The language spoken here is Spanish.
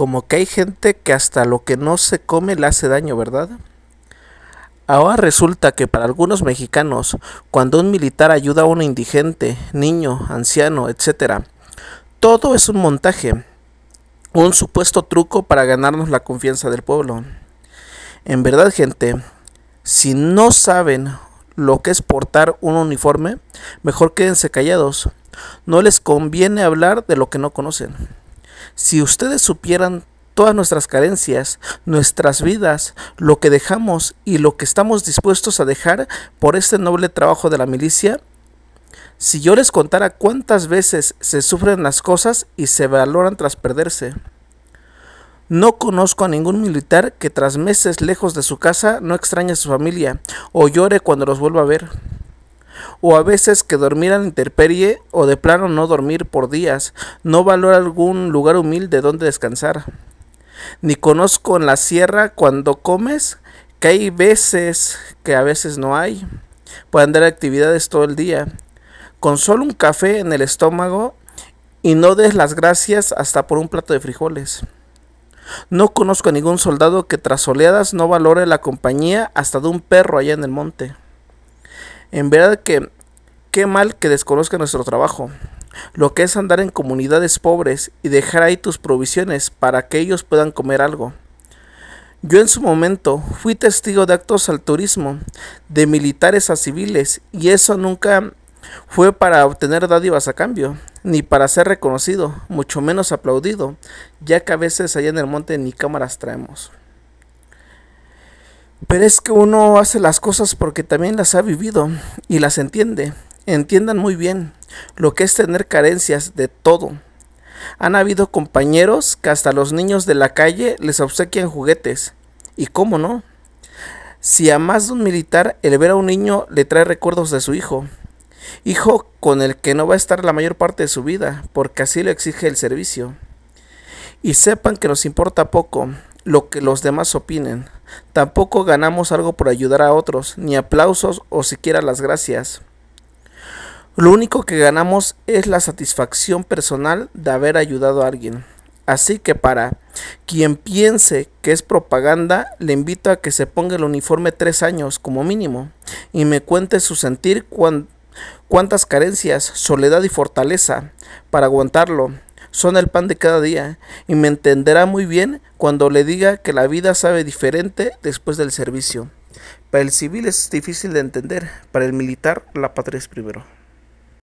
como que hay gente que hasta lo que no se come le hace daño, ¿verdad? Ahora resulta que para algunos mexicanos, cuando un militar ayuda a un indigente, niño, anciano, etc., todo es un montaje, un supuesto truco para ganarnos la confianza del pueblo. En verdad, gente, si no saben lo que es portar un uniforme, mejor quédense callados. No les conviene hablar de lo que no conocen. Si ustedes supieran todas nuestras carencias, nuestras vidas, lo que dejamos y lo que estamos dispuestos a dejar por este noble trabajo de la milicia, si yo les contara cuántas veces se sufren las cosas y se valoran tras perderse. No conozco a ningún militar que tras meses lejos de su casa no extrañe a su familia o llore cuando los vuelva a ver o a veces que dormir en la intemperie o de plano no dormir por días, no valora algún lugar humilde donde descansar. Ni conozco en la sierra cuando comes, que hay veces que a veces no hay, pueden dar actividades todo el día. Con solo un café en el estómago y no des las gracias hasta por un plato de frijoles. No conozco a ningún soldado que tras oleadas no valore la compañía hasta de un perro allá en el monte. En verdad que qué mal que desconozca nuestro trabajo, lo que es andar en comunidades pobres y dejar ahí tus provisiones para que ellos puedan comer algo. Yo en su momento fui testigo de actos al turismo, de militares a civiles, y eso nunca fue para obtener dádivas a cambio, ni para ser reconocido, mucho menos aplaudido, ya que a veces allá en el monte ni cámaras traemos. Pero es que uno hace las cosas porque también las ha vivido y las entiende. Entiendan muy bien lo que es tener carencias de todo. Han habido compañeros que hasta los niños de la calle les obsequian juguetes. ¿Y cómo no? Si a más de un militar el ver a un niño le trae recuerdos de su hijo, hijo con el que no va a estar la mayor parte de su vida, porque así lo exige el servicio. Y sepan que nos importa poco lo que los demás opinen, Tampoco ganamos algo por ayudar a otros, ni aplausos o siquiera las gracias. Lo único que ganamos es la satisfacción personal de haber ayudado a alguien. Así que para quien piense que es propaganda, le invito a que se ponga el uniforme tres años como mínimo y me cuente su sentir cuántas carencias, soledad y fortaleza para aguantarlo son el pan de cada día, y me entenderá muy bien cuando le diga que la vida sabe diferente después del servicio. Para el civil es difícil de entender, para el militar la patria es primero.